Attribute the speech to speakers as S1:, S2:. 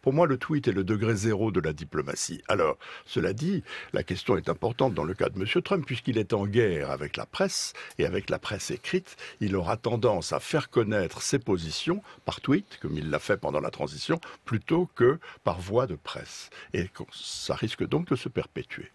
S1: Pour moi, le tweet est le degré zéro de la diplomatie. Alors, cela dit, la question est importante dans le cas de M. Trump, puisqu'il est en guerre avec la presse, et avec la presse écrite, il aura tendance à faire connaître ses positions par tweet, comme il l'a fait pendant la transition, plutôt que par voie de presse. Et ça risque donc de se perpétuer.